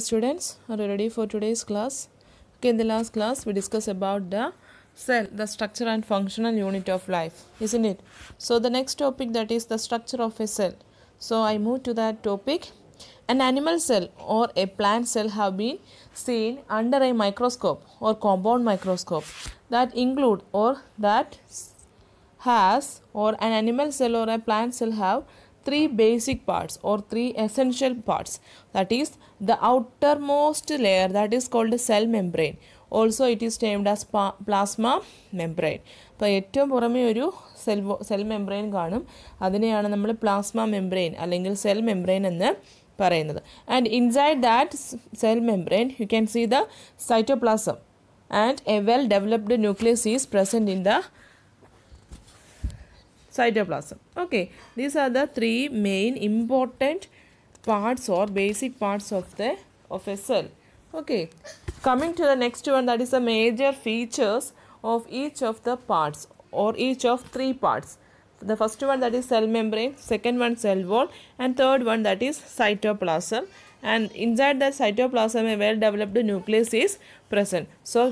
students are ready for today's class okay in the last class we discussed about the cell the structure and functional unit of life isn't it so the next topic that is the structure of a cell so i move to that topic an animal cell or a plant cell have been seen under a microscope or compound microscope that include or that has or an animal cell or a plant cell have three basic parts or three essential parts that is the outermost layer that is called the cell membrane also it is termed as plasma membrane അപ്പോൾ ഏറ്റവും പുറമേ ഒരു cell cell membrane കാണും അതിനെയാണ് നമ്മൾ plasma membrane അല്ലെങ്കിൽ cell membrane എന്ന് പറയുന്നത് and inside that cell membrane you can see the cytoplasm and a well developed nucleus is present in the cytoplasm. Okay, these are the three main important parts or basic parts of the of a cell. Okay, coming to the next one that is the major features of each of the parts or each of three parts. The first one that is cell membrane, second one cell wall and third one that is cytoplasm and inside that cytoplasm a well developed nucleus is present. So,